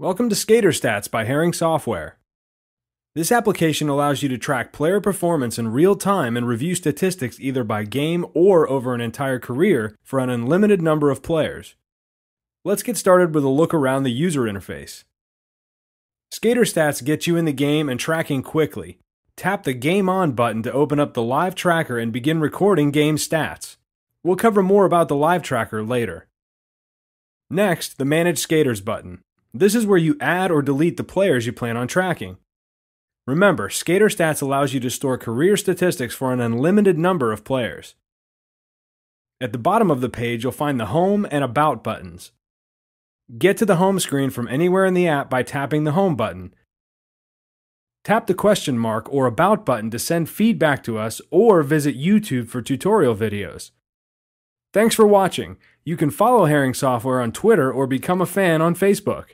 Welcome to Skater Stats by Herring Software. This application allows you to track player performance in real time and review statistics either by game or over an entire career for an unlimited number of players. Let's get started with a look around the user interface. Skater Stats gets you in the game and tracking quickly. Tap the Game On button to open up the live tracker and begin recording game stats. We'll cover more about the live tracker later. Next, the Manage Skaters button. This is where you add or delete the players you plan on tracking. Remember, Skater Stats allows you to store career statistics for an unlimited number of players. At the bottom of the page, you'll find the Home and About buttons. Get to the home screen from anywhere in the app by tapping the Home button. Tap the question mark or About button to send feedback to us or visit YouTube for tutorial videos. Thanks for watching. You can follow Herring Software on Twitter or become a fan on Facebook.